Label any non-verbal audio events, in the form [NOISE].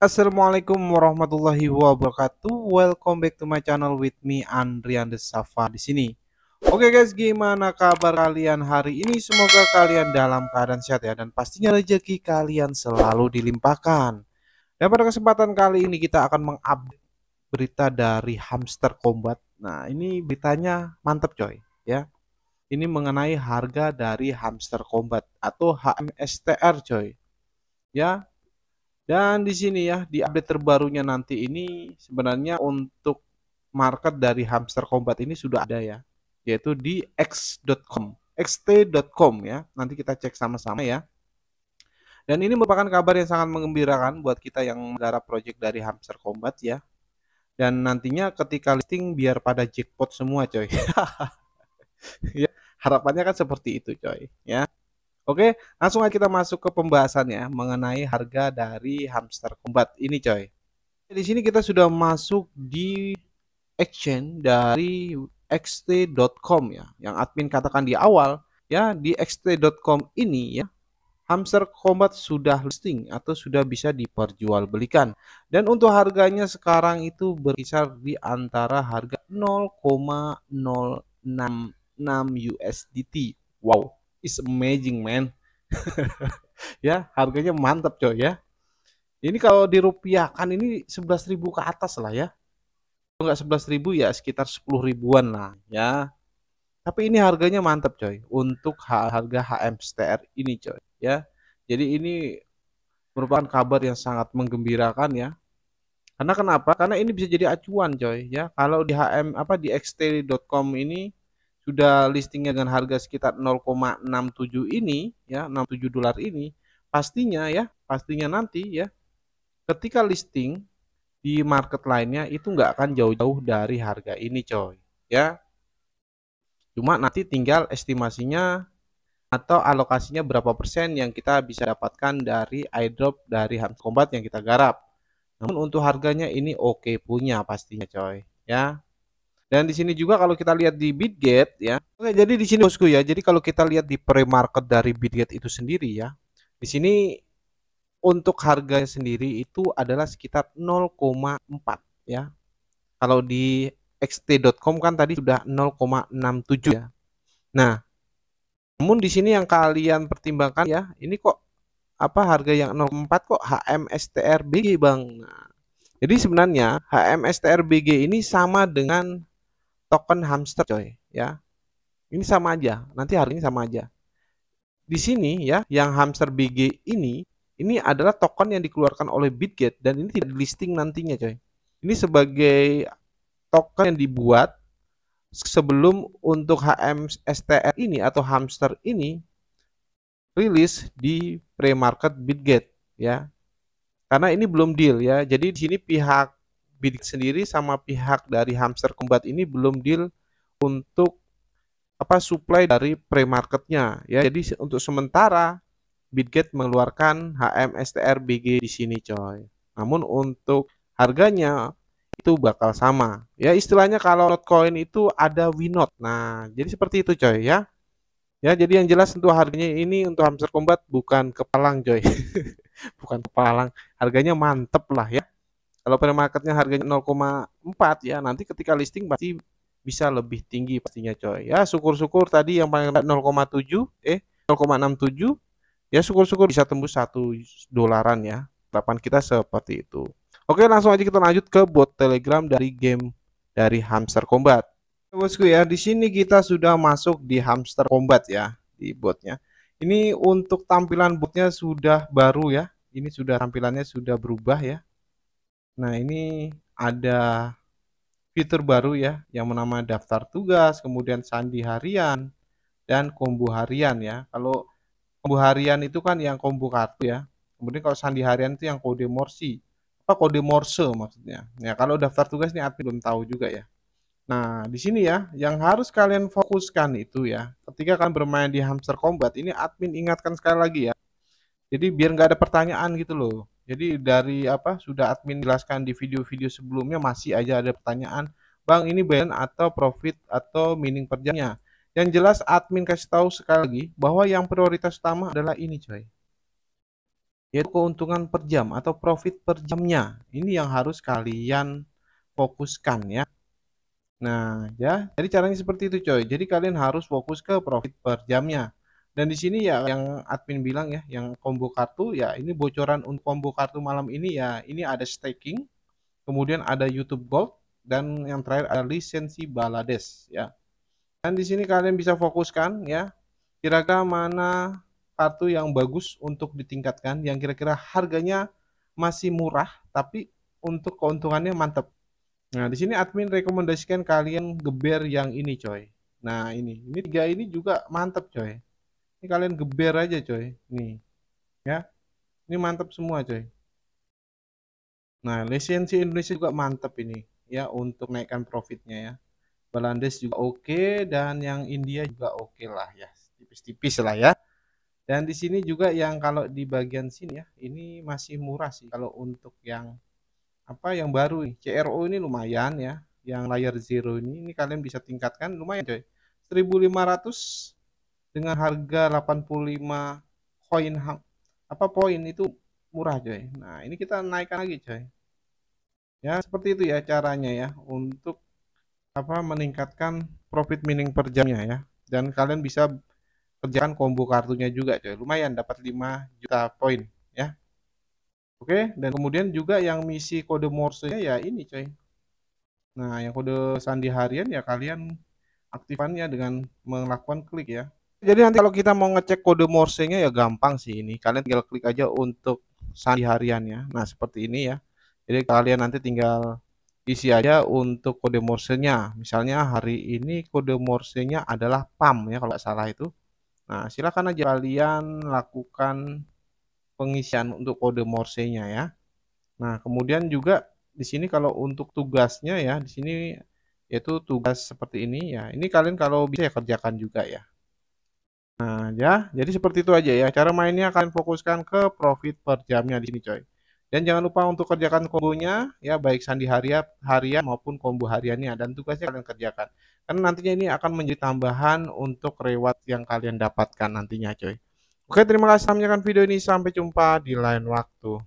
Assalamualaikum warahmatullahi wabarakatuh. Welcome back to my channel with me Andrian Safa. di sini. Oke guys, gimana kabar kalian hari ini? Semoga kalian dalam keadaan sehat ya dan pastinya rezeki kalian selalu dilimpahkan. Dan pada kesempatan kali ini kita akan mengupdate berita dari Hamster Combat. Nah, ini beritanya mantap coy, ya. Ini mengenai harga dari Hamster Combat atau HMSTR coy. Ya, dan di sini ya, di update terbarunya nanti ini sebenarnya untuk market dari hamster combat ini sudah ada ya, yaitu di x.com, xt.com ya. Nanti kita cek sama-sama ya. Dan ini merupakan kabar yang sangat mengembirakan buat kita yang menggarap project dari hamster combat ya. Dan nantinya ketika listing biar pada jackpot semua coy. [LAUGHS] ya, harapannya kan seperti itu coy ya. Oke, langsung aja kita masuk ke pembahasannya mengenai harga dari hamster kombat ini coy. Di sini kita sudah masuk di exchange dari xt.com ya, yang admin katakan di awal ya di xt.com ini ya hamster combat sudah listing atau sudah bisa diperjualbelikan. Dan untuk harganya sekarang itu berkisar di antara harga 0,066 USDT. Wow is amazing man [LAUGHS] ya harganya mantap coy ya ini kalau dirupiahkan ini 11.000 ke atas lah ya kalau nggak 11.000 ya sekitar 10 ribuan lah ya tapi ini harganya mantap coy untuk harga HMSTR ini coy ya jadi ini merupakan kabar yang sangat menggembirakan ya karena kenapa karena ini bisa jadi acuan coy ya kalau di HM apa di xt.com ini sudah listingnya dengan harga sekitar 0,67 ini ya 67 dolar ini pastinya ya pastinya nanti ya ketika listing di market lainnya itu nggak akan jauh-jauh dari harga ini coy ya cuma nanti tinggal estimasinya atau alokasinya berapa persen yang kita bisa dapatkan dari airdrop dari hand Combat yang kita garap namun untuk harganya ini oke okay punya pastinya coy ya dan di sini juga kalau kita lihat di Bitget ya. Oke, jadi di sini bosku ya. Jadi kalau kita lihat di pre-market dari Bitget itu sendiri ya. Di sini untuk harganya sendiri itu adalah sekitar 0,4 ya. Kalau di xt.com kan tadi sudah 0,67 ya. Nah, namun di sini yang kalian pertimbangkan ya, ini kok apa harga yang 0,4 kok HMSTRBG Bang. Nah, jadi sebenarnya HMSTRBG ini sama dengan token hamster coy ya. Ini sama aja, nanti hari ini sama aja. Di sini ya, yang hamster BG ini ini adalah token yang dikeluarkan oleh Bitget dan ini tidak listing nantinya coy. Ini sebagai token yang dibuat sebelum untuk HMSTR ini atau hamster ini rilis di pre-market Bitget ya. Karena ini belum deal ya. Jadi di sini pihak bidik sendiri sama pihak dari hamster kembat ini belum deal untuk apa supply dari pre-marketnya ya. Jadi untuk sementara Bitget mengeluarkan HMSTR BG di sini coy. Namun untuk harganya itu bakal sama. Ya istilahnya kalau not coin itu ada winot. Nah, jadi seperti itu coy ya. Ya, jadi yang jelas untuk harganya ini untuk hamster kombat bukan kepalang coy. [LAUGHS] bukan kepalang. Harganya mantep lah ya. Kalau pre marketnya harganya 0,4 ya, nanti ketika listing pasti bisa lebih tinggi pastinya coy. Ya, syukur-syukur tadi yang paling rendah 0,7 eh 0,67 ya syukur-syukur bisa tembus satu dolaran ya. Harapan kita seperti itu. Oke, langsung aja kita lanjut ke bot Telegram dari game dari Hamster Combat. Bosku ya, di sini kita sudah masuk di Hamster Combat ya, di botnya. Ini untuk tampilan botnya sudah baru ya. Ini sudah tampilannya sudah berubah ya Nah, ini ada fitur baru ya yang bernama daftar tugas, kemudian sandi harian dan kombu harian ya. Kalau kombu harian itu kan yang kombu kartu ya. Kemudian kalau sandi harian itu yang kode morsi. Apa kode morse maksudnya? Ya, kalau daftar tugas ini admin belum tahu juga ya. Nah, di sini ya yang harus kalian fokuskan itu ya. Ketika kalian bermain di hamster combat ini admin ingatkan sekali lagi ya. Jadi biar nggak ada pertanyaan gitu loh. Jadi dari apa sudah admin jelaskan di video-video sebelumnya masih aja ada pertanyaan, Bang ini balance atau profit atau mining per jamnya. Yang jelas admin kasih tahu sekali lagi bahwa yang prioritas utama adalah ini coy. Yaitu keuntungan per jam atau profit per jamnya. Ini yang harus kalian fokuskan ya. Nah, ya. Jadi caranya seperti itu coy. Jadi kalian harus fokus ke profit per jamnya. Dan di sini ya yang admin bilang ya, yang combo kartu ya ini bocoran untuk combo kartu malam ini ya ini ada staking, kemudian ada YouTube Gold dan yang terakhir ada lisensi Balades ya. Dan di sini kalian bisa fokuskan ya kira-kira mana kartu yang bagus untuk ditingkatkan yang kira-kira harganya masih murah tapi untuk keuntungannya mantap. Nah, di sini admin rekomendasikan kalian geber yang ini coy. Nah, ini. Ini tiga ini juga mantap coy ini kalian geber aja coy nih ya ini mantap semua coy nah lisensi Indonesia juga mantap ini ya untuk naikkan profitnya ya Belandes juga oke dan yang India juga oke lah ya tipis-tipis lah ya dan di sini juga yang kalau di bagian sini ya ini masih murah sih kalau untuk yang apa yang baru CRO ini lumayan ya yang layar zero ini ini kalian bisa tingkatkan lumayan coy 1500 dengan harga 85 koin apa poin itu murah coy. Nah, ini kita naikkan lagi coy. Ya, seperti itu ya caranya ya untuk apa meningkatkan profit mining per jamnya ya. Dan kalian bisa kerjakan combo kartunya juga coy. Lumayan dapat 5 juta poin ya. Oke, dan kemudian juga yang misi kode Morse-nya ya ini coy. Nah, yang kode sandi harian ya kalian aktifannya dengan melakukan klik ya. Jadi nanti kalau kita mau ngecek kode Morse-nya ya gampang sih ini. Kalian tinggal klik aja untuk sandi hariannya. Nah, seperti ini ya. Jadi kalian nanti tinggal isi aja untuk kode Morse-nya. Misalnya hari ini kode Morse-nya adalah PAM ya kalau nggak salah itu. Nah, silakan aja kalian lakukan pengisian untuk kode Morse-nya ya. Nah, kemudian juga di sini kalau untuk tugasnya ya, di sini yaitu tugas seperti ini ya. Ini kalian kalau bisa ya kerjakan juga ya. Nah, ya, jadi seperti itu aja ya. Cara mainnya kalian fokuskan ke profit per jamnya di sini, coy. Dan jangan lupa untuk kerjakan kombonya, ya, baik sandi harian, harian maupun kombo hariannya. Dan tugasnya kalian kerjakan. Karena nantinya ini akan menjadi tambahan untuk reward yang kalian dapatkan nantinya, coy. Oke, terima kasih telah menyaksikan video ini. Sampai jumpa di lain waktu.